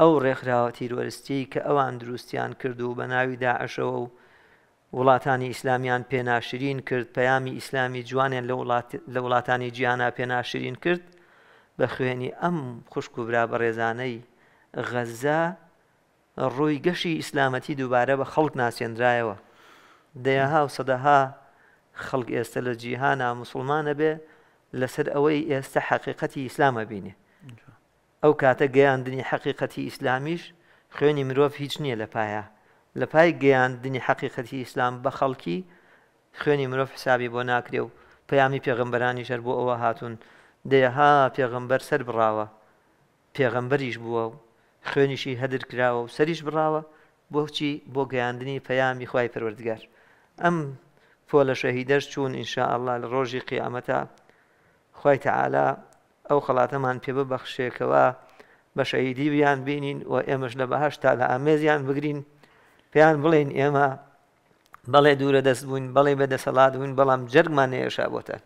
ئەو ڕێکخراوە تیرۆرستی کە ئەوان دروستیان کرد و بە ناوی داعشەوە و وڵاتانی ئیسلامیان پێناشرین کرد پەیامی ئیسلامی جوانیان لە وڵاتانی گیانە پێناشرین کرد بە خوێنی ئەم خوشک و برا بە ڕێزانەی غەزا ڕووی گەشی ئیسلامەتی دووبارە بە خەڵک ناسێنرایەوە دەیەها و سەدەها خەڵک ئێستا لە جیهانا مسلمانە بێ لەسەر ئەوەی ئێستا حقیقەتی ئیسلامە بینێ ئەو کاتە گەیاندنی حەقیقەتی ئیسلامیش خوێنی مرۆڤ هیچ نییە لە پایە لە پای گەیاندنی حەقیقەتی ئیسلام بە خەڵکی خوێنی مرۆڤ حسابی بۆ ناکرێ و پەیامی پێغمبەرانی شەر بۆ ئەوە هاتوون دێها پێغمبەر سەر بڕاوە پێغمبەریش بووە و خوێنیشی هەدر کراوە و سەریش بڕاوە بۆچی بۆ گەیاندنی پەیامی خی پروەردگار ئەم فۆ لە شەهیدەش چوون ئینشاء الله لە ڕۆژی قیامەتە خی تەعالا ئەو خڵاتەمان پێ ببەخشێکەوە بە شەیدی بیان بینین و ئێمەش لە بەهشتا لە ئامێزیان بگرین پێیان بڵێن ئێمە بەڵێ دوورە دەست بووین بەڵێ بەدەسەڵات بووین بەڵام جەرگمان نێشابتە